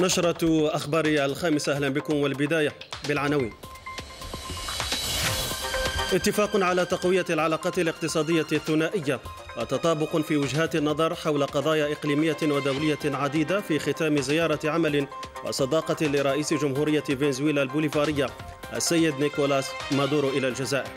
نشرة أخبار الخامسة أهلا بكم والبداية بالعناوين اتفاق على تقوية العلاقات الاقتصادية الثنائية وتطابق في وجهات النظر حول قضايا إقليمية ودولية عديدة في ختام زيارة عمل وصداقة لرئيس جمهورية فنزويلا البوليفارية السيد نيكولاس مادورو إلى الجزائر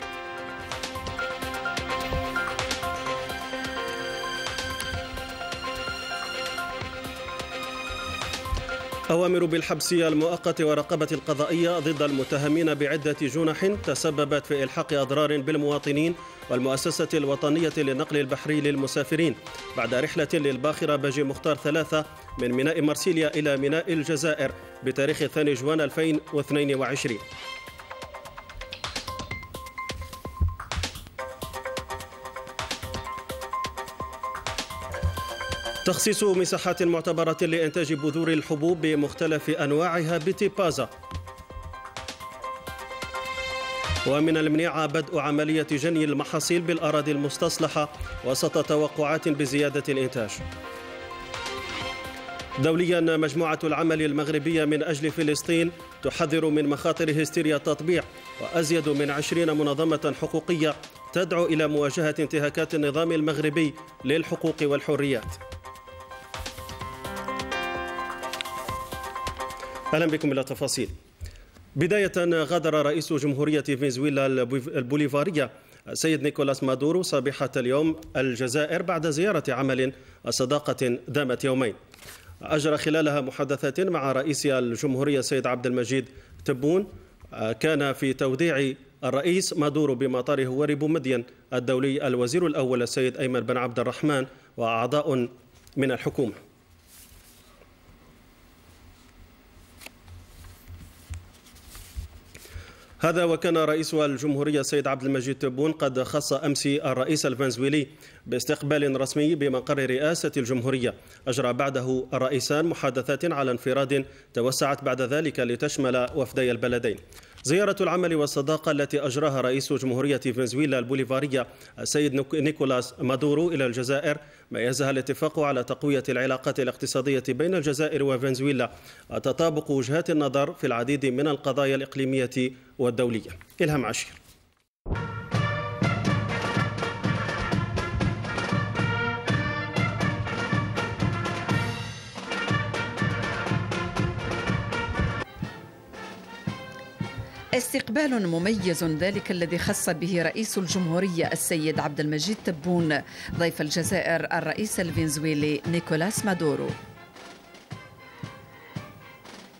أوامر بالحبس المؤقت ورقبة القضائية ضد المتهمين بعدة جنح تسببت في إلحاق أضرار بالمواطنين والمؤسسة الوطنية للنقل البحري للمسافرين بعد رحلة للباخرة باجي مختار ثلاثة من ميناء مرسيليا إلى ميناء الجزائر بتاريخ 2 جوان 2022 تخصيص مساحات معتبرة لإنتاج بذور الحبوب بمختلف أنواعها بتيبازا ومن المنيعة بدء عملية جني المحاصيل بالأراضي المستصلحة وسط توقعات بزيادة الإنتاج دوليا مجموعة العمل المغربية من أجل فلسطين تحذر من مخاطر هستيريا التطبيع وأزيد من عشرين منظمة حقوقية تدعو إلى مواجهة انتهاكات النظام المغربي للحقوق والحريات اهلا بكم الى تفاصيل بدايه غادر رئيس جمهوريه فنزويلا البوليفاريه السيد نيكولاس مادورو صبيحه اليوم الجزائر بعد زياره عمل صداقه دامت يومين اجرى خلالها محادثات مع رئيس الجمهوريه السيد عبد المجيد تبون كان في توديع الرئيس مادورو بمطار هواري بومدين الدولي الوزير الاول السيد ايمن بن عبد الرحمن واعضاء من الحكومه هذا وكان رئيس الجمهورية السيد عبد المجيد تبون قد خص أمس الرئيس الفنزويلي باستقبال رسمي بمقر رئاسة الجمهورية أجرى بعده الرئيسان محادثات على انفراد توسعت بعد ذلك لتشمل وفدي البلدين زيارة العمل والصداقة التي أجراها رئيس جمهورية فنزويلا البوليفارية السيد نيكولاس مادورو إلى الجزائر ميزها الاتفاق على تقوية العلاقات الاقتصادية بين الجزائر وفنزويلا وتطابق وجهات النظر في العديد من القضايا الإقليمية والدولية إلهام عشير استقبال مميز ذلك الذي خص به رئيس الجمهورية السيد عبد المجيد تبون ضيف الجزائر الرئيس الفنزويلي نيكولاس مادورو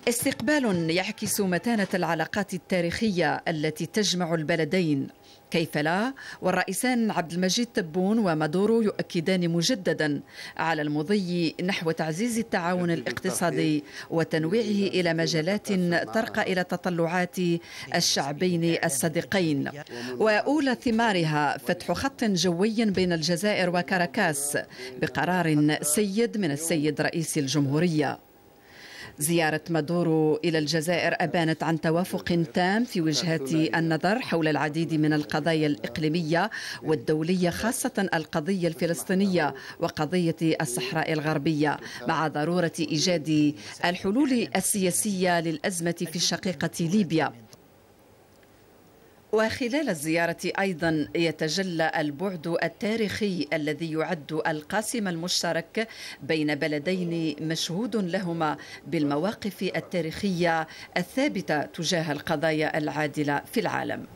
استقبال يعكس متانة العلاقات التاريخية التي تجمع البلدين كيف لا والرئيسان عبد المجيد تبون ومادورو يؤكدان مجددا على المضي نحو تعزيز التعاون الاقتصادي وتنويعه الى مجالات ترقى الى تطلعات الشعبين الصديقين واولى ثمارها فتح خط جوي بين الجزائر وكاراكاس بقرار سيد من السيد رئيس الجمهوريه زيارة مادورو إلى الجزائر أبانت عن توافق تام في وجهات النظر حول العديد من القضايا الإقليمية والدولية خاصة القضية الفلسطينية وقضية الصحراء الغربية مع ضرورة إيجاد الحلول السياسية للأزمة في الشقيقة ليبيا وخلال الزيارة أيضا يتجلى البعد التاريخي الذي يعد القاسم المشترك بين بلدين مشهود لهما بالمواقف التاريخية الثابتة تجاه القضايا العادلة في العالم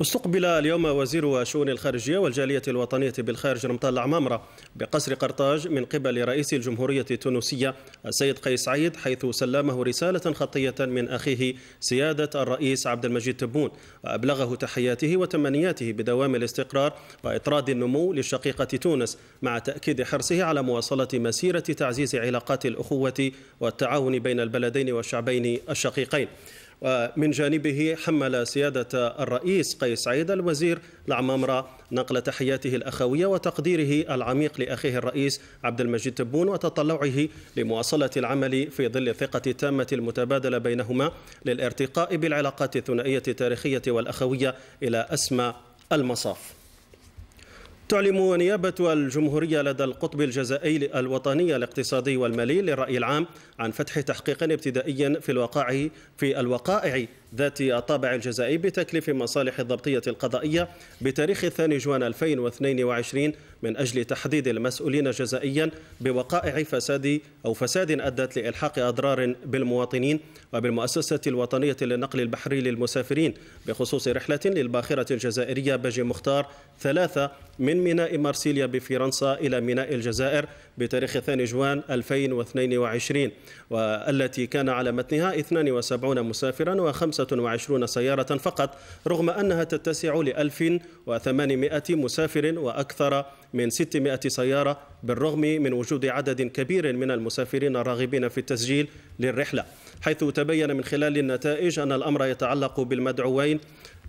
استقبل اليوم وزير شؤون الخارجية والجالية الوطنية بالخارج رمطان العمامرة بقصر قرطاج من قبل رئيس الجمهورية التونسية السيد قيس سعيد حيث سلمه رسالة خطية من أخيه سيادة الرئيس عبد المجيد تبون وأبلغه تحياته وتمنياته بدوام الاستقرار وإطراد النمو لشقيقة تونس مع تأكيد حرصه على مواصلة مسيرة تعزيز علاقات الأخوة والتعاون بين البلدين والشعبين الشقيقين ومن جانبه حمل سيادة الرئيس قيس سعيد الوزير العمامرة نقل تحياته الأخوية وتقديره العميق لأخيه الرئيس عبد المجيد تبون وتطلعه لمواصلة العمل في ظل الثقة التامة المتبادلة بينهما للارتقاء بالعلاقات الثنائية التاريخية والأخوية إلى أسمى المصاف تعلم نيابة الجمهورية لدى القطب الجزائي الوطني الاقتصادي والمالي للرأي العام عن فتح تحقيق ابتدائي في الوقائع في الوقائع ذات الطابع الجزائي بتكليف مصالح الضبطية القضائية بتاريخ الثاني جوان 2022 من أجل تحديد المسؤولين جزائيا بوقائع فساد أو فساد أدت لإلحاق أضرار بالمواطنين وبالمؤسسة الوطنية للنقل البحري للمسافرين بخصوص رحلة للباخرة الجزائرية بجي مختار ثلاثة من ميناء مارسيليا بفرنسا إلى ميناء الجزائر بتاريخ 2 جوان 2022 والتي كان على متنها 72 مسافرا وخمسة 25 سيارة فقط رغم أنها تتسع ل 1800 مسافر وأكثر من 600 سيارة بالرغم من وجود عدد كبير من المسافرين الراغبين في التسجيل للرحلة حيث تبين من خلال النتائج أن الأمر يتعلق بالمدعوين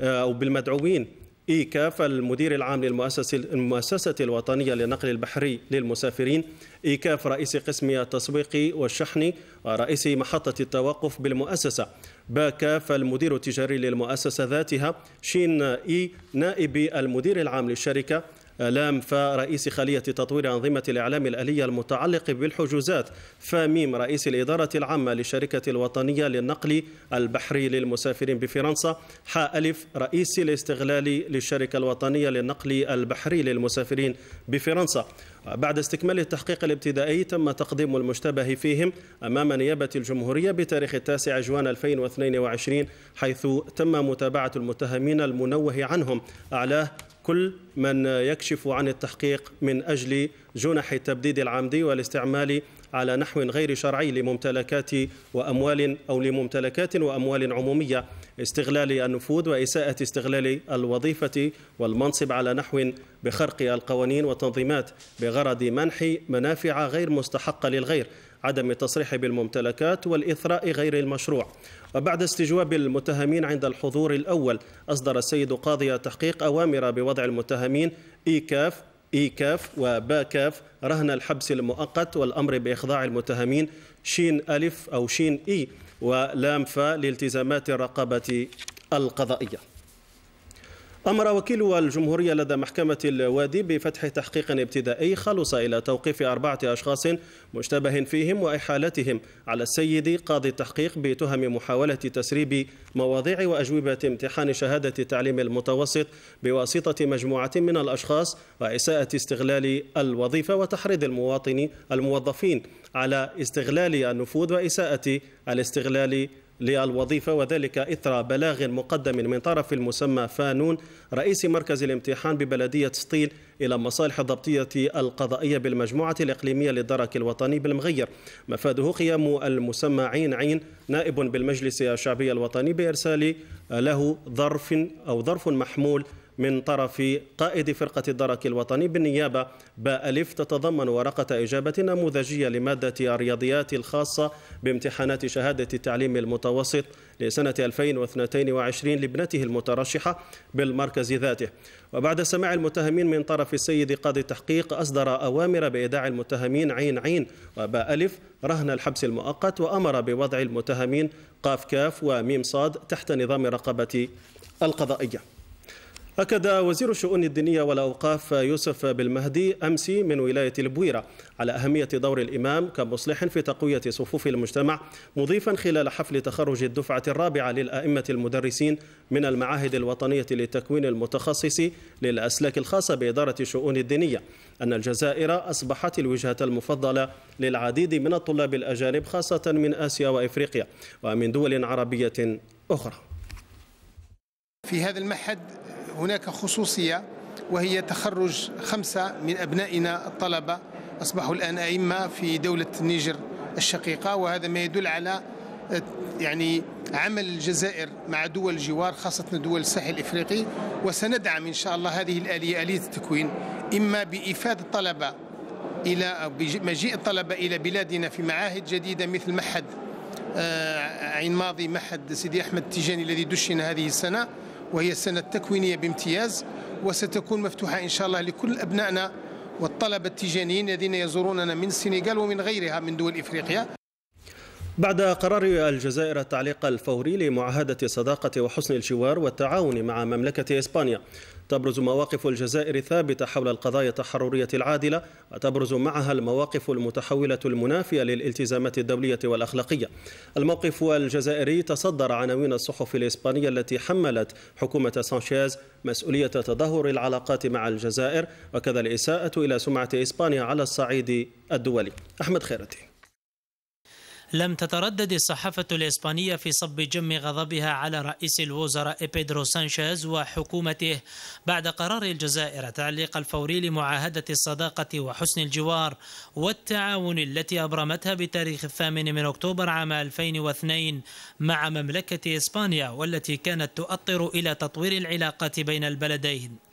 أو بالمدعوين إيكاف المدير العام للمؤسسة المؤسسة الوطنية للنقل البحري للمسافرين إيكاف رئيس قسم التسويق والشحن ورئيس محطة التوقف بالمؤسسة باكا فالمدير التجاري للمؤسسة ذاتها شين إي نائب المدير العام للشركة لام فا رئيس خلية تطوير أنظمة الإعلام الآلية المتعلق بالحجوزات ميم رئيس الإدارة العامة للشركة الوطنية للنقل البحري للمسافرين بفرنسا حاء ألف رئيس الاستغلال للشركة الوطنية للنقل البحري للمسافرين بفرنسا بعد استكمال التحقيق الابتدائي تم تقديم المشتبه فيهم أمام نيابة الجمهورية بتاريخ التاسع جوان 2022 حيث تم متابعة المتهمين المنوه عنهم أعلاه كل من يكشف عن التحقيق من أجل جنح التبديد العمدي والاستعمال على نحو غير شرعي لممتلكات وأموال أو لممتلكات وأموال عمومية استغلال النفوذ وإساءة استغلال الوظيفة والمنصب على نحو بخرق القوانين والتنظيمات بغرض منح منافع غير مستحقة للغير عدم التصريح بالممتلكات والإثراء غير المشروع وبعد استجواب المتهمين عند الحضور الأول أصدر السيد قاضي تحقيق أوامر بوضع المتهمين إيكاف إيكاف وباكاف رهن الحبس المؤقت والأمر بإخضاع المتهمين شين ألف أو شين إي ولام فا لالتزامات الرقابة القضائية أمر وكيل الجمهورية لدى محكمة الوادي بفتح تحقيق ابتدائي خلص إلى توقيف أربعة أشخاص مشتبه فيهم وإحالتهم على السيد قاضي التحقيق بتهم محاولة تسريب مواضيع وأجوبة امتحان شهادة التعليم المتوسط بواسطة مجموعة من الأشخاص وإساءة استغلال الوظيفة وتحريض المواطنين الموظفين على استغلال النفوذ وإساءة الاستغلال للوظيفة وذلك إثر بلاغ مقدم من طرف المسمى فانون رئيس مركز الامتحان ببلدية سطيل إلى مصالح الضبطية القضائية بالمجموعة الإقليمية للدرك الوطني بالمغير مفاده قيام المسمى عين عين نائب بالمجلس الشعبي الوطني بإرسال له ظرف أو ظرف محمول من طرف قائد فرقة الدرك الوطني بالنيابة بألف تتضمن ورقة إجابة نموذجية لمادة الرياضيات الخاصة بامتحانات شهادة التعليم المتوسط لسنة 2022 لابنته المترشحة بالمركز ذاته وبعد سماع المتهمين من طرف السيد قاضي التحقيق أصدر أوامر بإيداع المتهمين عين عين وبألف رهن الحبس المؤقت وأمر بوضع المتهمين قاف كاف وميم صاد تحت نظام الرقبة القضائية أكد وزير الشؤون الدينية والأوقاف يوسف بالمهدي أمس من ولاية البويرة على أهمية دور الإمام كمصلح في تقوية صفوف المجتمع مضيفا خلال حفل تخرج الدفعة الرابعة للأئمة المدرسين من المعاهد الوطنية للتكوين المتخصص للأسلاك الخاصة بإدارة الشؤون الدينية أن الجزائر أصبحت الوجهة المفضلة للعديد من الطلاب الأجانب خاصة من آسيا وإفريقيا ومن دول عربية أخرى في هذا المعهد هناك خصوصية وهي تخرج خمسة من أبنائنا الطلبة أصبحوا الآن أئمة في دولة النيجر الشقيقة وهذا ما يدل على يعني عمل الجزائر مع دول الجوار خاصة دول الساحل الإفريقي وسندعم إن شاء الله هذه الآلية آلية التكوين إما بإفادة الطلبة إلى مجيء الطلبة إلى بلادنا في معاهد جديدة مثل معهد آه، عين ماضي معهد سيدي أحمد التيجاني الذي دشن هذه السنة وهي سنة تكوينية بامتياز وستكون مفتوحة إن شاء الله لكل أبنائنا والطلبة التجانيين الذين يزوروننا من السنغال ومن غيرها من دول إفريقيا بعد قرار الجزائر التعليق الفوري لمعاهدة صداقة وحسن الجوار والتعاون مع مملكة إسبانيا تبرز مواقف الجزائر الثابتة حول القضايا التحررية العادلة وتبرز معها المواقف المتحولة المنافية للالتزامات الدولية والأخلاقية الموقف الجزائري تصدر عناوين الصحف الإسبانية التي حملت حكومة سانشيز مسؤولية تدهور العلاقات مع الجزائر وكذا الإساءة إلى سمعة إسبانيا على الصعيد الدولي أحمد خيرتي لم تتردد الصحافة الإسبانية في صب جم غضبها على رئيس الوزراء بيدرو سانشيز وحكومته بعد قرار الجزائر التعليق الفوري لمعاهدة الصداقة وحسن الجوار والتعاون التي أبرمتها بتاريخ الثامن من أكتوبر عام 2002 مع مملكة إسبانيا والتي كانت تؤطر إلى تطوير العلاقات بين البلدين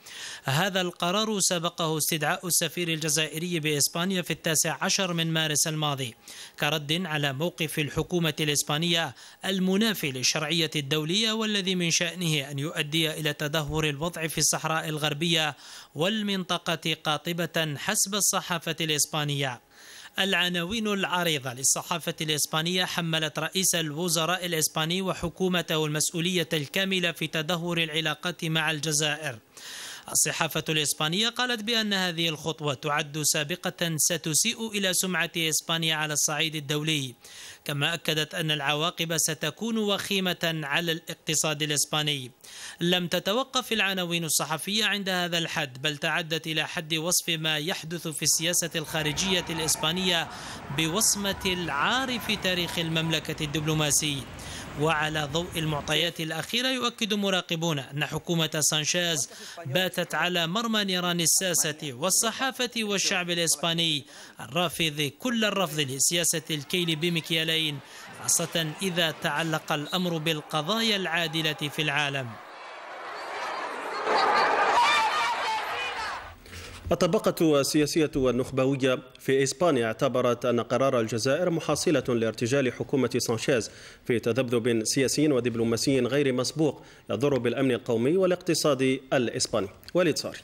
هذا القرار سبقه استدعاء السفير الجزائري بإسبانيا في التاسع عشر من مارس الماضي كرد على موقف الحكومة الإسبانية المنافي للشرعية الدولية والذي من شأنه أن يؤدي إلى تدهور الوضع في الصحراء الغربية والمنطقة قاطبة حسب الصحافة الإسبانية العناوين العريضة للصحافة الإسبانية حملت رئيس الوزراء الإسباني وحكومته المسؤولية الكاملة في تدهور العلاقات مع الجزائر الصحافة الإسبانية قالت بأن هذه الخطوة تعد سابقة ستسيء إلى سمعة إسبانيا على الصعيد الدولي كما أكدت أن العواقب ستكون وخيمة على الاقتصاد الإسباني لم تتوقف العناوين الصحفية عند هذا الحد بل تعدت إلى حد وصف ما يحدث في السياسة الخارجية الإسبانية بوصمة العار في تاريخ المملكة الدبلوماسي وعلى ضوء المعطيات الأخيرة يؤكد مراقبون أن حكومة سانشيز باتت على مرمى نيران الساسة والصحافة والشعب الإسباني الرافض كل الرفض لسياسة الكيل بمكيالين خاصة إذا تعلق الأمر بالقضايا العادلة في العالم الطبقة السياسية والنخبوية في إسبانيا اعتبرت أن قرار الجزائر محاصلة لارتجال حكومة سانشيز في تذبذب سياسي ودبلوماسي غير مسبوق يضر بالأمن القومي والاقتصاد الإسباني وليد صاري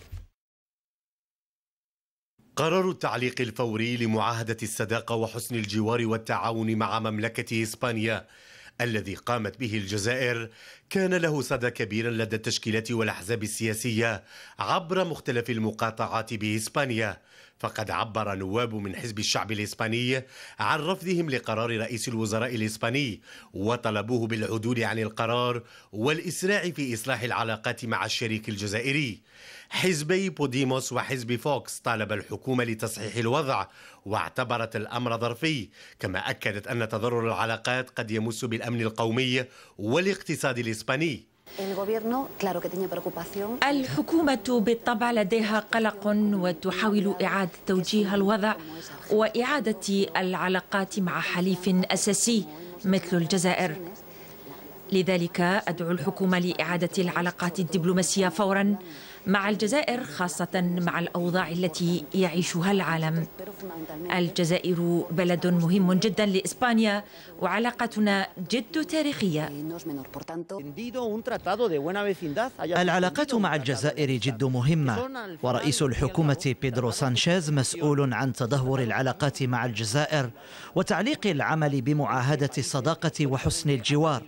قرار التعليق الفوري لمعاهدة الصداقة وحسن الجوار والتعاون مع مملكة إسبانيا الذي قامت به الجزائر كان له صدى كبير لدى التشكيلات والاحزاب السياسيه عبر مختلف المقاطعات باسبانيا فقد عبر نواب من حزب الشعب الإسباني عن رفضهم لقرار رئيس الوزراء الإسباني وطلبوه بالعدول عن القرار والإسراع في إصلاح العلاقات مع الشريك الجزائري حزبي بوديموس وحزب فوكس طالب الحكومة لتصحيح الوضع واعتبرت الأمر ظرفي كما أكدت أن تضرر العلاقات قد يمس بالأمن القومي والاقتصاد الإسباني الحكومة بالطبع لديها قلق وتحاول إعادة توجيه الوضع وإعادة العلاقات مع حليف أساسي مثل الجزائر لذلك أدعو الحكومة لإعادة العلاقات الدبلوماسية فوراً مع الجزائر خاصة مع الأوضاع التي يعيشها العالم الجزائر بلد مهم جدا لإسبانيا وعلاقتنا جد تاريخية العلاقات مع الجزائر جد مهمة ورئيس الحكومة بيدرو سانشيز مسؤول عن تدهور العلاقات مع الجزائر وتعليق العمل بمعاهدة الصداقة وحسن الجوار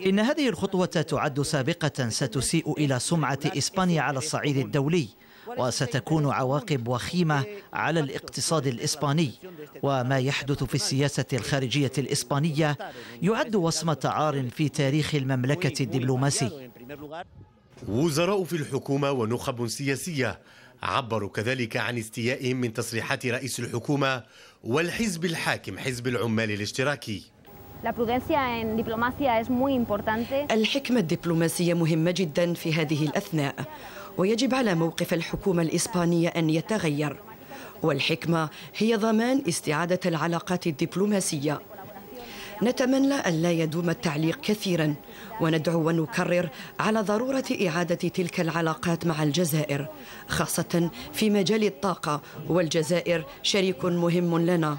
إن هذه الخطوة تعد سابقة ستسيء إلى سمعة إسبانيا على الصعيد الدولي وستكون عواقب وخيمة على الاقتصاد الإسباني وما يحدث في السياسة الخارجية الإسبانية يعد وصمة عار في تاريخ المملكة الدبلوماسي وزراء في الحكومة ونخب سياسية عبروا كذلك عن استيائهم من تصريحات رئيس الحكومة والحزب الحاكم حزب العمال الاشتراكي الحكمة الدبلوماسية مهمة جدا في هذه الأثناء ويجب على موقف الحكومة الإسبانية أن يتغير والحكمة هي ضمان استعادة العلاقات الدبلوماسية نتمنى أن لا يدوم التعليق كثيرا وندعو ونكرر على ضرورة إعادة تلك العلاقات مع الجزائر خاصة في مجال الطاقة والجزائر شريك مهم لنا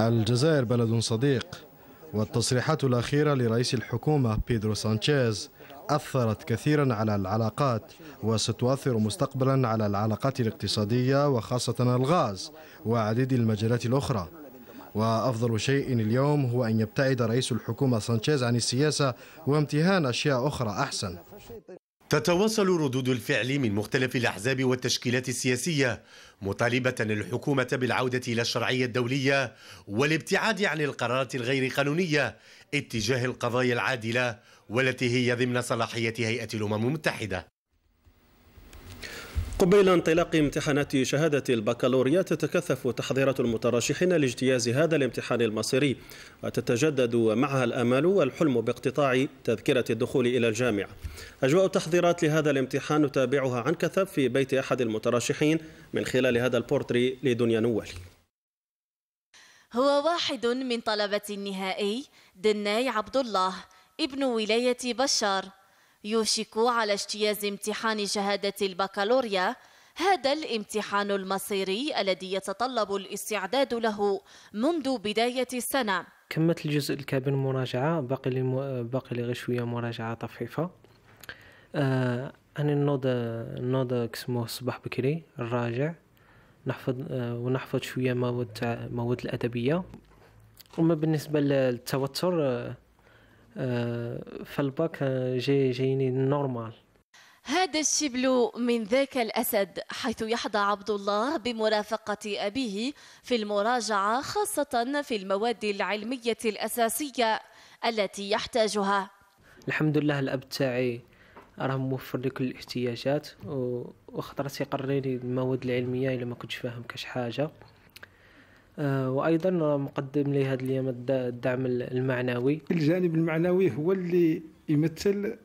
الجزائر بلد صديق والتصريحات الأخيرة لرئيس الحكومة بيدرو سانشيز أثرت كثيرا على العلاقات وستؤثر مستقبلا على العلاقات الاقتصادية وخاصة الغاز وعديد المجالات الأخرى وأفضل شيء اليوم هو أن يبتعد رئيس الحكومة سانشيز عن السياسة وامتهان أشياء أخرى أحسن تتواصل ردود الفعل من مختلف الأحزاب والتشكيلات السياسية مطالبة الحكومة بالعودة إلى الشرعية الدولية والابتعاد عن القرارات الغير قانونية اتجاه القضايا العادلة والتي هي ضمن صلاحية هيئة الأمم المتحدة قبيل انطلاق امتحانات شهادة البكالوريا تتكثف تحضيرات المترشحين لاجتياز هذا الامتحان المصيري وتتجدد معها الأمل والحلم باقتطاع تذكرة الدخول إلى الجامعة أجواء التحضيرات لهذا الامتحان نتابعها عن كثب في بيت أحد المترشحين من خلال هذا البورتري لدنيا نوالي هو واحد من طلبة النهائي دناي عبد الله ابن ولاية بشار يوشك على اجتياز امتحان شهادة البكالوريا هذا الامتحان المصيري الذي يتطلب الاستعداد له منذ بداية السنة كملت الجزء الكابن مراجعة باقي لي م... باقي لي غير شوية مراجعة طفيفة آه أنا نوض نوض كسموه الصباح بكري نراجع نحفظ آه ونحفظ شوية مواد مواد الأدبية وما بالنسبة للتوتر آه آه، فالباك آه، جاي جايني نورمال هذا الشبل من ذاك الأسد حيث يحظى عبد الله بمرافقة أبيه في المراجعة خاصة في المواد العلمية الأساسية التي يحتاجها الحمد لله الأب تاعي راه موفر لي كل الاحتياجات وخطرة يقريني المواد العلمية إلا ما كنتش فاهم كاش حاجة آه، وايضا مقدم لهذا اليوم الدعم المعنوي الجانب المعنوي هو اللي يمثل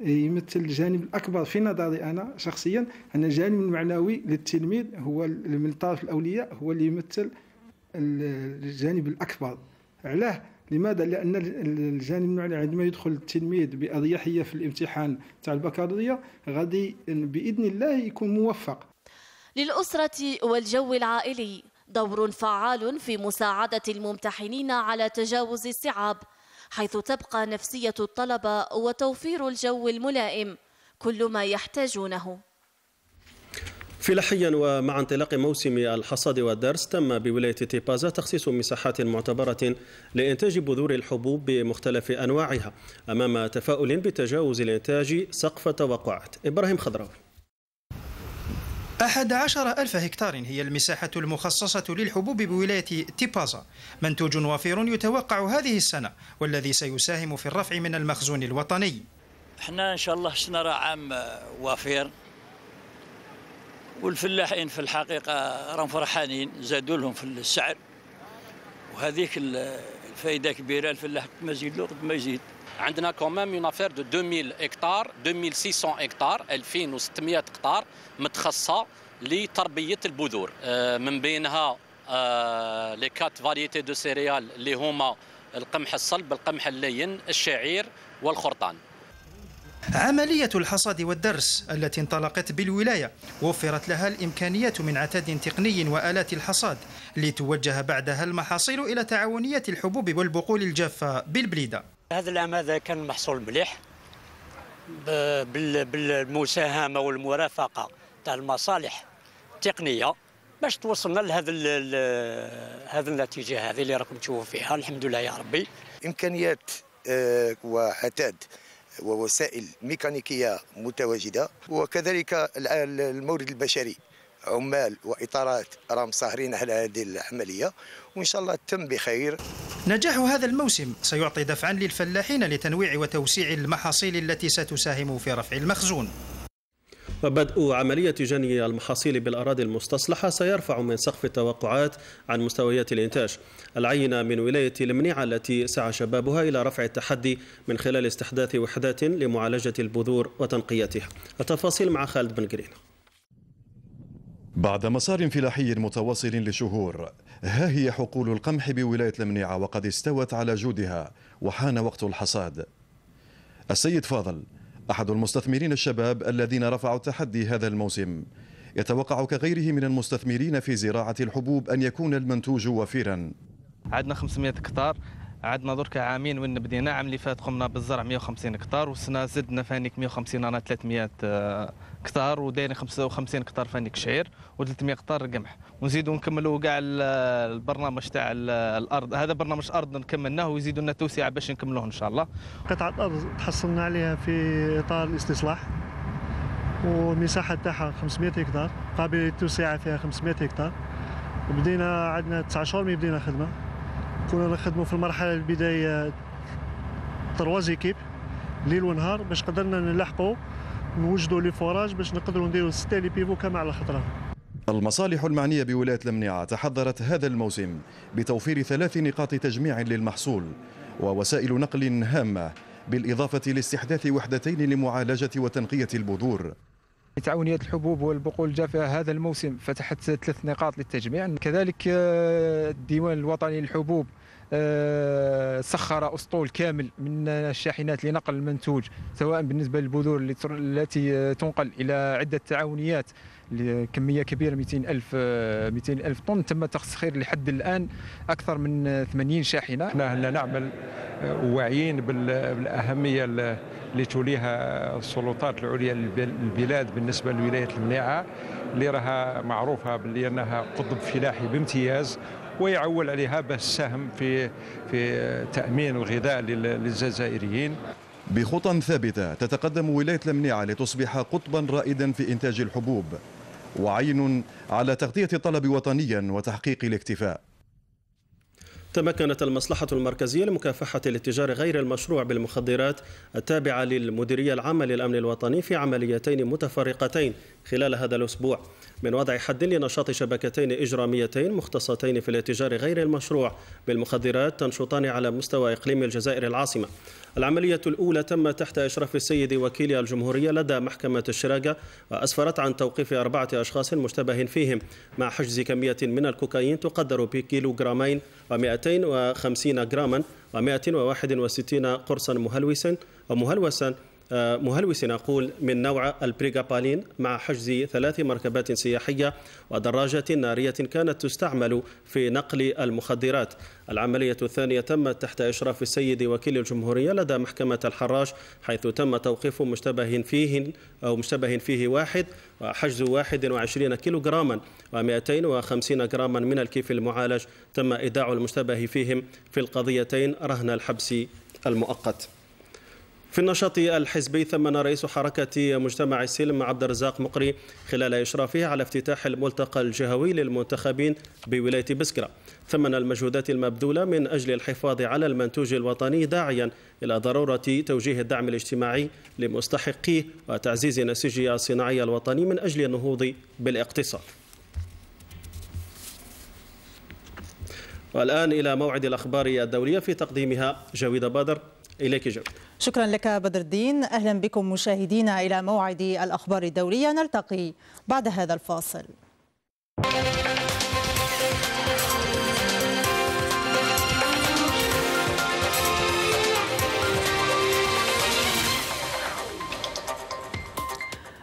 يمثل الجانب الاكبر في نظري انا شخصيا ان الجانب المعنوي للتلميذ هو من طرف الاولياء هو اللي يمثل الجانب الاكبر علاه لماذا لان الجانب المعنوي عندما يدخل التلميذ باريحيه في الامتحان تاع البكالوريا غادي باذن الله يكون موفق للاسره والجو العائلي دور فعال في مساعدة الممتحنين على تجاوز الصعاب حيث تبقى نفسية الطلبة وتوفير الجو الملائم كل ما يحتاجونه فلاحيا ومع انطلاق موسم الحصاد والدرس تم بولاية تيبازا تخصيص مساحات معتبرة لإنتاج بذور الحبوب بمختلف أنواعها أمام تفاؤل بتجاوز الإنتاج سقف توقعات إبراهيم خضراوي أحد عشر ألف هكتار هي المساحة المخصصة للحبوب بولاية تيبازا منتوج وفير يتوقع هذه السنة والذي سيساهم في الرفع من المخزون الوطني احنا إن شاء الله سنرى عام وافر والفلاحين في الحقيقة راهم فرحانين زادوا لهم في السعر وهذيك الفائدة كبيرة الفلاح قد ما يزيد له قد ما يزيد عندنا كومام اون افير دو 2000 هكتار 2600 هكتار 2600 هكتار متخصصه لتربيه البذور آه، من بينها لي كات فاريتي دو سيريال اللي هما القمح الصلب القمح اللين الشعير والخرطان عملية الحصاد والدرس التي انطلقت بالولاية وفرت لها الإمكانيات من عتاد تقني وآلات الحصاد لتوجه بعدها المحاصيل إلى تعاونية الحبوب والبقول الجافة بالبليدة هذا العام هذا كان محصول مليح بالمساهمه والمرافقه تاع المصالح التقنيه باش توصلنا لهذا هذا النتيجه هذه اللي راكم تشوفوا فيها الحمد لله يا ربي امكانيات آه، وعتاد ووسائل ميكانيكيه متواجده وكذلك المورد البشري عمال واطارات راهم ساهرين على هذه العمليه وإن شاء الله تتم بخير نجاح هذا الموسم سيعطي دفعا للفلاحين لتنويع وتوسيع المحاصيل التي ستساهم في رفع المخزون وبدء عملية جني المحاصيل بالأراضي المستصلحة سيرفع من سقف التوقعات عن مستويات الإنتاج العينة من ولاية المنيعة التي سعى شبابها إلى رفع التحدي من خلال استحداث وحدات لمعالجة البذور وتنقيتها التفاصيل مع خالد بن جرينه بعد مسار فلاحي متواصل لشهور ها هي حقول القمح بولاية المنيعة وقد استوت على جودها وحان وقت الحصاد السيد فاضل أحد المستثمرين الشباب الذين رفعوا التحدي هذا الموسم يتوقع كغيره من المستثمرين في زراعة الحبوب أن يكون المنتوج وفيرا عندنا 500 هكتار عندنا درك عامين وين بدينا عام اللي فات قمنا بالزرع 150 هكتار والسنه زدنا فانيك 150 انا 300 هكتار ودايرين 55 هكتار فانيك شعير و300 هكتار قمح ونزيدوا نكملوا كاع البرنامج تاع الارض هذا برنامج ارض نكملناه ويزيدوا لنا توسعه باش نكملوه ان شاء الله قطعه ارض تحصلنا عليها في اطار الاستصلاح والمساحه تاعها 500 هكتار قابله للتوسعه فيها 500 هكتار وبدينا عندنا 9 شهور بدينا خدمه كنا نخدموا في المرحله البدايه ترواز ايكيب ليل ونهار باش قدرنا نلحقوا نوجدوا لي فوراج باش نقدروا نديروا سته لي بيفو كما على خطرها المصالح المعنية بولاية المنيعة تحضرت هذا الموسم بتوفير ثلاث نقاط تجميع للمحصول ووسائل نقل هامة بالإضافة لاستحداث وحدتين لمعالجة وتنقية البذور تعاونية الحبوب والبقول الجافة هذا الموسم فتحت ثلاث نقاط للتجميع كذلك الديوان الوطني للحبوب آه، سخر اسطول كامل من الشاحنات لنقل المنتوج سواء بالنسبه للبذور التي آه، تنقل الى عده تعاونيات كمية كبيرة 200 ألف 200 آه، ألف طن تم تسخير لحد الآن أكثر من 80 شاحنة احنا هنا نعمل واعيين بالأهمية اللي توليها السلطات العليا للبلاد بالنسبة لولاية المنيعه اللي راها معروفة بأنها قطب فلاحي بامتياز ويعول عليها باش تساهم في في تامين الغذاء للجزائريين بخطى ثابته تتقدم ولايه لمنيعة لتصبح قطبا رائدا في انتاج الحبوب وعين على تغطيه الطلب وطنيا وتحقيق الاكتفاء تمكنت المصلحة المركزية لمكافحة الاتجار غير المشروع بالمخدرات التابعة للمديرية العامة للأمن الوطني في عمليتين متفرقتين خلال هذا الأسبوع من وضع حد لنشاط شبكتين إجراميتين مختصتين في الاتجار غير المشروع بالمخدرات تنشطان على مستوى إقليم الجزائر العاصمة العملية الأولى تم تحت إشراف السيد وكيل الجمهورية لدى محكمة الشراقة وأسفرت عن توقيف أربعة أشخاص مشتبه فيهم مع حجز كمية من الكوكايين تقدر بكيلوغرامين و250 جراما و161 قرصا مهلوسا ومهلوسا آه، مهلوس نقول من نوع البريغابالين مع حجز ثلاث مركبات سياحية ودراجة نارية كانت تستعمل في نقل المخدرات العملية الثانية تمت تحت إشراف السيد وكيل الجمهورية لدى محكمة الحراش حيث تم توقيف مشتبه فيه أو مشتبه فيه واحد وحجز 21 كيلوغراما و250 غراما من الكيف المعالج تم إيداع المشتبه فيهم في القضيتين رهن الحبس المؤقت في النشاط الحزبي ثمن رئيس حركة مجتمع السلم عبد الرزاق مقري خلال إشرافه على افتتاح الملتقى الجهوي للمنتخبين بولاية بسكرة ثمن المجهودات المبذولة من أجل الحفاظ على المنتوج الوطني داعيا إلى ضرورة توجيه الدعم الاجتماعي لمستحقيه وتعزيز نسيج الصناعي الوطني من أجل النهوض بالاقتصاد والآن إلى موعد الأخبار الدولية في تقديمها جاويد بدر إليك جو شكرا لك بدر الدين أهلا بكم مشاهدينا إلى موعد الأخبار الدولية نلتقي بعد هذا الفاصل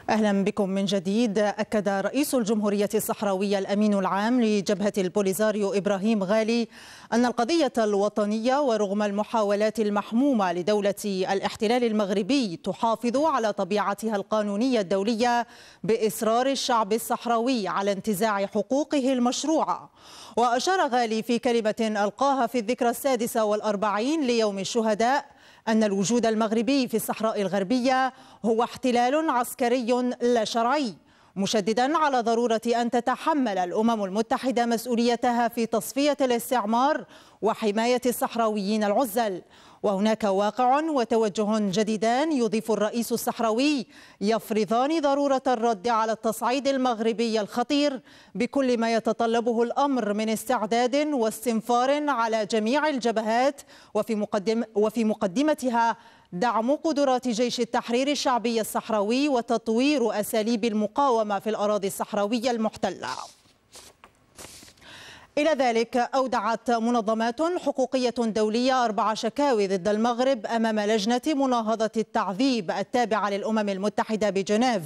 أهلا بكم من جديد أكد رئيس الجمهورية الصحراوية الأمين العام لجبهة البوليزاريو إبراهيم غالي أن القضية الوطنية ورغم المحاولات المحمومة لدولة الاحتلال المغربي تحافظ على طبيعتها القانونية الدولية بإصرار الشعب الصحراوي على انتزاع حقوقه المشروعة وأشار غالي في كلمة ألقاها في الذكرى السادسة والأربعين ليوم الشهداء أن الوجود المغربي في الصحراء الغربية هو احتلال عسكري لا شرعي مشددا على ضرورة أن تتحمل الأمم المتحدة مسؤوليتها في تصفية الاستعمار وحماية الصحراويين العزل وهناك واقع وتوجه جديدان يضيف الرئيس الصحراوي يفرضان ضرورة الرد على التصعيد المغربي الخطير بكل ما يتطلبه الأمر من استعداد واستنفار على جميع الجبهات وفي, مقدم وفي مقدمتها دعم قدرات جيش التحرير الشعبي الصحراوي وتطوير أساليب المقاومة في الأراضي الصحراوية المحتلة إلى ذلك أودعت منظمات حقوقية دولية أربع شكاوي ضد المغرب أمام لجنة مناهضة التعذيب التابعة للأمم المتحدة بجنيف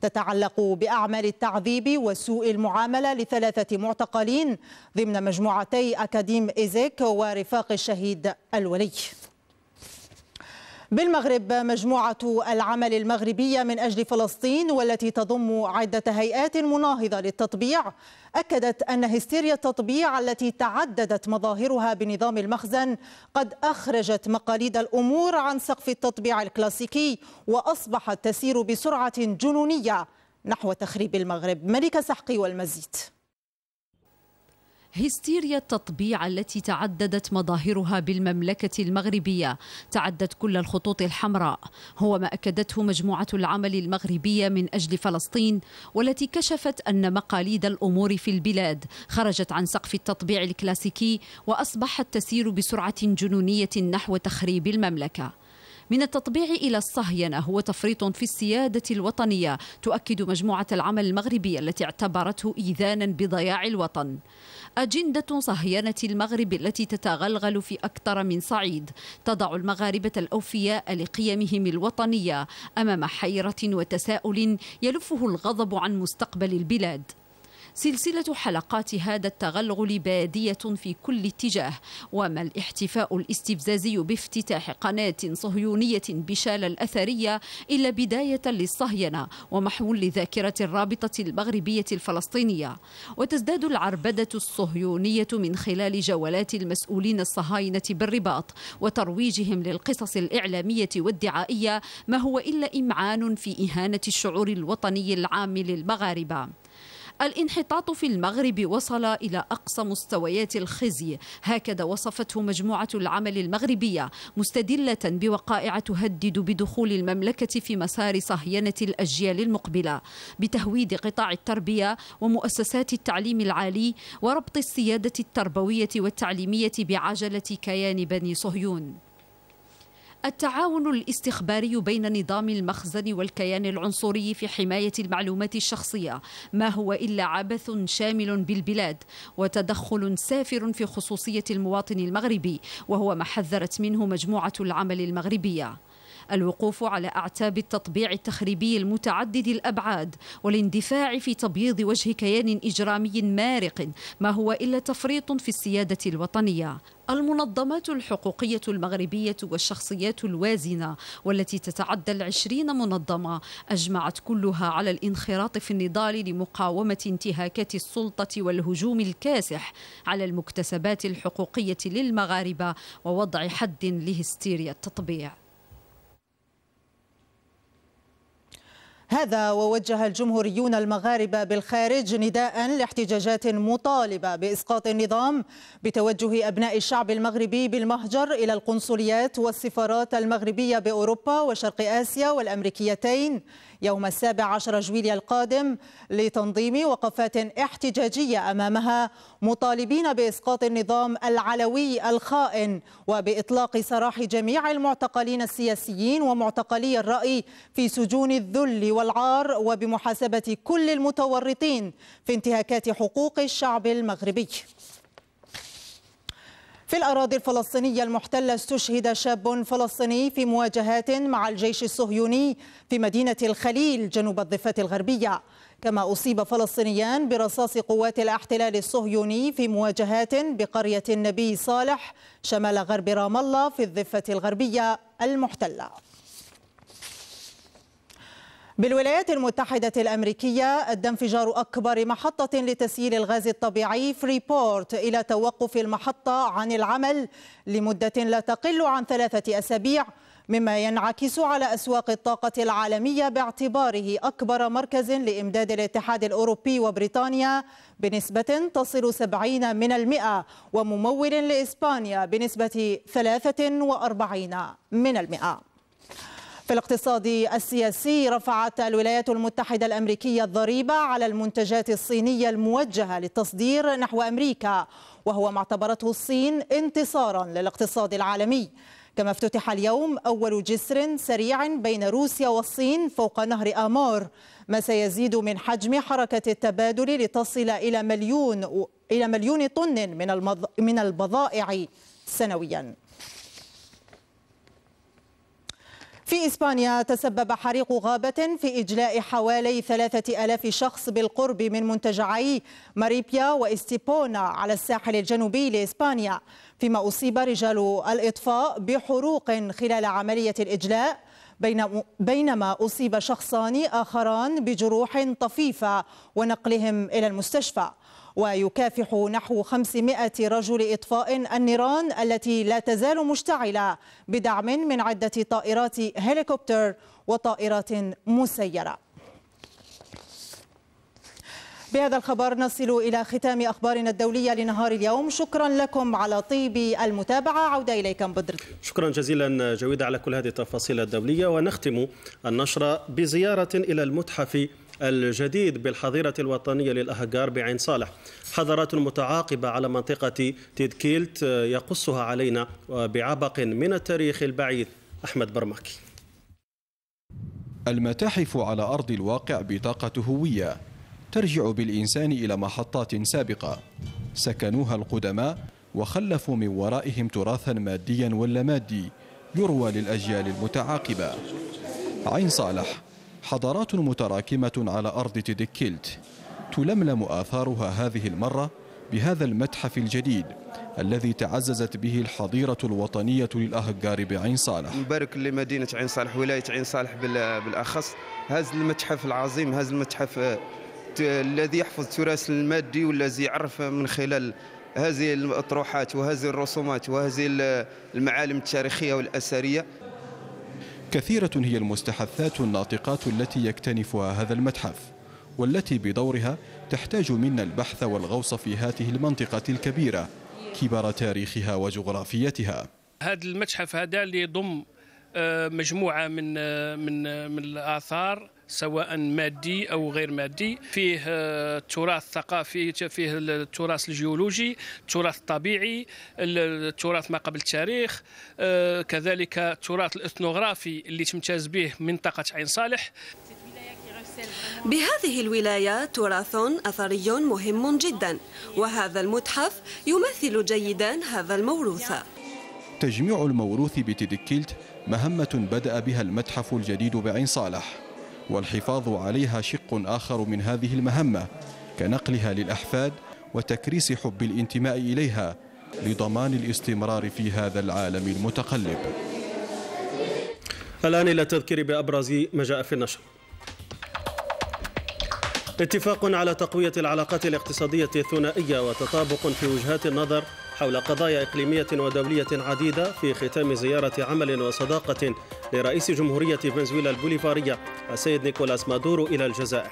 تتعلق بأعمال التعذيب وسوء المعاملة لثلاثة معتقلين ضمن مجموعتي أكاديم إيزيك ورفاق الشهيد الولي بالمغرب مجموعة العمل المغربية من أجل فلسطين والتي تضم عدة هيئات مناهضة للتطبيع أكدت أن هستيريا التطبيع التي تعددت مظاهرها بنظام المخزن قد أخرجت مقاليد الأمور عن سقف التطبيع الكلاسيكي وأصبحت تسير بسرعة جنونية نحو تخريب المغرب ملك سحقي والمزيد هستيريا التطبيع التي تعددت مظاهرها بالمملكة المغربية تعدت كل الخطوط الحمراء هو ما أكدته مجموعة العمل المغربية من أجل فلسطين والتي كشفت أن مقاليد الأمور في البلاد خرجت عن سقف التطبيع الكلاسيكي وأصبحت تسير بسرعة جنونية نحو تخريب المملكة من التطبيع إلى الصهينة هو تفريط في السيادة الوطنية تؤكد مجموعة العمل المغربية التي اعتبرته إيذانا بضياع الوطن أجندة صهينة المغرب التي تتغلغل في أكثر من صعيد تضع المغاربة الأوفياء لقيمهم الوطنية أمام حيرة وتساؤل يلفه الغضب عن مستقبل البلاد سلسلة حلقات هذا التغلغل بادية في كل اتجاه وما الاحتفاء الاستفزازي بافتتاح قناة صهيونية بشال الأثرية إلا بداية للصهينة ومحو لذاكرة الرابطة المغربية الفلسطينية وتزداد العربدة الصهيونية من خلال جولات المسؤولين الصهاينة بالرباط وترويجهم للقصص الإعلامية والدعائية ما هو إلا إمعان في إهانة الشعور الوطني العام للمغاربة الانحطاط في المغرب وصل إلى أقصى مستويات الخزي هكذا وصفته مجموعة العمل المغربية مستدلة بوقائع تهدد بدخول المملكة في مسار صهينة الأجيال المقبلة بتهويد قطاع التربية ومؤسسات التعليم العالي وربط السيادة التربوية والتعليمية بعجلة كيان بني صهيون التعاون الاستخباري بين نظام المخزن والكيان العنصري في حماية المعلومات الشخصية ما هو إلا عبث شامل بالبلاد وتدخل سافر في خصوصية المواطن المغربي وهو ما حذرت منه مجموعة العمل المغربية الوقوف على أعتاب التطبيع التخريبي المتعدد الأبعاد والاندفاع في تبييض وجه كيان إجرامي مارق ما هو إلا تفريط في السيادة الوطنية المنظمات الحقوقية المغربية والشخصيات الوازنة والتي تتعدى العشرين منظمة أجمعت كلها على الانخراط في النضال لمقاومة انتهاكات السلطة والهجوم الكاسح على المكتسبات الحقوقية للمغاربة ووضع حد لهستيريا التطبيع هذا ووجه الجمهوريون المغاربة بالخارج نداء لاحتجاجات مطالبة بإسقاط النظام بتوجه أبناء الشعب المغربي بالمهجر إلى القنصليات والسفارات المغربية بأوروبا وشرق آسيا والأمريكيتين يوم السابع عشر جويليا القادم لتنظيم وقفات احتجاجية أمامها مطالبين بإسقاط النظام العلوي الخائن وبإطلاق سراح جميع المعتقلين السياسيين ومعتقلي الرأي في سجون الذل والعار وبمحاسبة كل المتورطين في انتهاكات حقوق الشعب المغربي في الأراضي الفلسطينية المحتلة استشهد شاب فلسطيني في مواجهات مع الجيش الصهيوني في مدينة الخليل جنوب الضفة الغربية كما أصيب فلسطينيان برصاص قوات الاحتلال الصهيوني في مواجهات بقرية النبي صالح شمال غرب رام الله في الضفة الغربية المحتلة بالولايات المتحدة الأمريكية أدى انفجار أكبر محطة لتسييل الغاز الطبيعي فريبورت إلى توقف المحطة عن العمل لمدة لا تقل عن ثلاثة أسابيع مما ينعكس على أسواق الطاقة العالمية باعتباره أكبر مركز لإمداد الاتحاد الأوروبي وبريطانيا بنسبة تصل 70 من المئة وممول لإسبانيا بنسبة 43 من المئة في الاقتصاد السياسي رفعت الولايات المتحدة الأمريكية الضريبة على المنتجات الصينية الموجهة للتصدير نحو أمريكا وهو ما اعتبرته الصين انتصارا للاقتصاد العالمي كما افتتح اليوم أول جسر سريع بين روسيا والصين فوق نهر آمار ما سيزيد من حجم حركة التبادل لتصل إلى مليون إلى مليون طن من من البضائع سنوياً في إسبانيا تسبب حريق غابة في إجلاء حوالي ثلاثة ألاف شخص بالقرب من منتجعي ماريبيا واستيبونا على الساحل الجنوبي لإسبانيا فيما أصيب رجال الإطفاء بحروق خلال عملية الإجلاء بينما أصيب شخصان آخران بجروح طفيفة ونقلهم إلى المستشفى ويكافح نحو 500 رجل إطفاء النيران التي لا تزال مشتعلة بدعم من عدة طائرات هليكوبتر وطائرات مسيرة بهذا الخبر نصل إلى ختام أخبارنا الدولية لنهار اليوم شكرا لكم على طيب المتابعة عودة إليكم بدر شكرا جزيلا جويدة على كل هذه التفاصيل الدولية ونختم النشرة بزيارة إلى المتحف الجديد بالحظيرة الوطنية للأهجار بعين صالح حضرات متعاقبة على منطقة تيدكيلت يقصها علينا بعبق من التاريخ البعيد أحمد برمكي المتاحف على أرض الواقع بطاقة هوية ترجع بالإنسان إلى محطات سابقة سكنوها القدماء وخلفوا من ورائهم تراثا ماديا ولا مادي يروى للأجيال المتعاقبة عين صالح حضارات متراكمة على أرض تدكلت تلملم آثارها هذه المرة بهذا المتحف الجديد الذي تعززت به الحظيرة الوطنية للأهجار بعين صالح مبارك لمدينة عين صالح ولاية عين صالح بالأخص هذا المتحف العظيم هذا المتحف آه، الذي يحفظ التراث المادي والذي يعرف من خلال هذه الأطروحات وهذه الرسومات وهذه المعالم التاريخية والأثرية كثيرة هي المستحثات الناطقات التي يكتنفها هذا المتحف والتي بدورها تحتاج منا البحث والغوص في هذه المنطقة الكبيرة كبر تاريخها وجغرافيتها هذا المتحف هذا اللي يضم آه، مجموعة من آه، من آه، من الآثار سواء مادي او غير مادي فيه التراث آه، الثقافي فيه التراث الجيولوجي التراث الطبيعي التراث ما قبل التاريخ آه، كذلك التراث الاثنوغرافي اللي تمتاز به منطقه عين صالح بهذه الولاية تراث أثري مهم جدا وهذا المتحف يمثل جيدا هذا الموروث تجميع الموروث بتدكيلت مهمة بدأ بها المتحف الجديد بعين صالح والحفاظ عليها شق آخر من هذه المهمة كنقلها للأحفاد وتكريس حب الانتماء إليها لضمان الاستمرار في هذا العالم المتقلب الآن إلى التذكير بأبرز ما جاء في النشر اتفاق على تقوية العلاقات الاقتصادية الثنائية وتطابق في وجهات النظر حول قضايا إقليمية ودولية عديدة في ختام زيارة عمل وصداقة لرئيس جمهورية فنزويلا البوليفارية السيد نيكولاس مادورو إلى الجزائر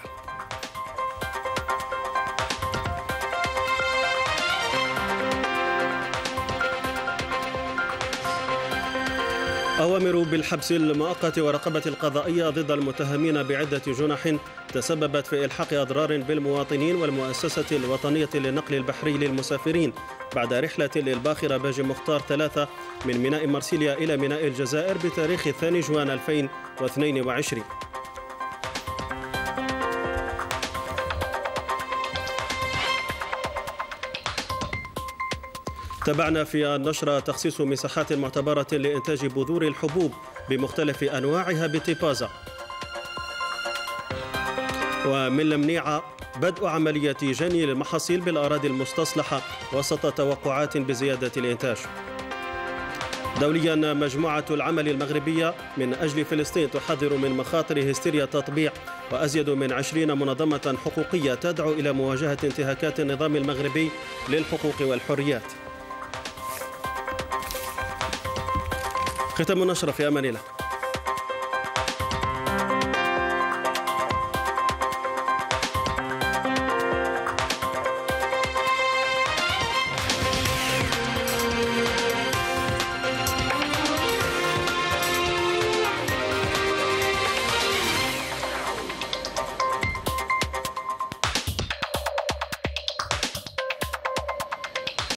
أوامر بالحبس المؤقت ورقبة القضائية ضد المتهمين بعدة جنح تسببت في إلحاق أضرار بالمواطنين والمؤسسة الوطنية للنقل البحري للمسافرين بعد رحلة للباخرة باجي مختار ثلاثة من ميناء مرسيليا إلى ميناء الجزائر بتاريخ 2 جوان 2022 تابعنا في النشرة تخصيص مساحات معتبرة لإنتاج بذور الحبوب بمختلف أنواعها بتيبازا ومن المنيعة بدء عملية جني للمحاصيل بالأراضي المستصلحة وسط توقعات بزيادة الإنتاج دوليا مجموعة العمل المغربية من أجل فلسطين تحذر من مخاطر هستيريا تطبيع وأزيد من عشرين منظمة حقوقية تدعو إلى مواجهة انتهاكات النظام المغربي للحقوق والحريات ختام النشرة في أمان الله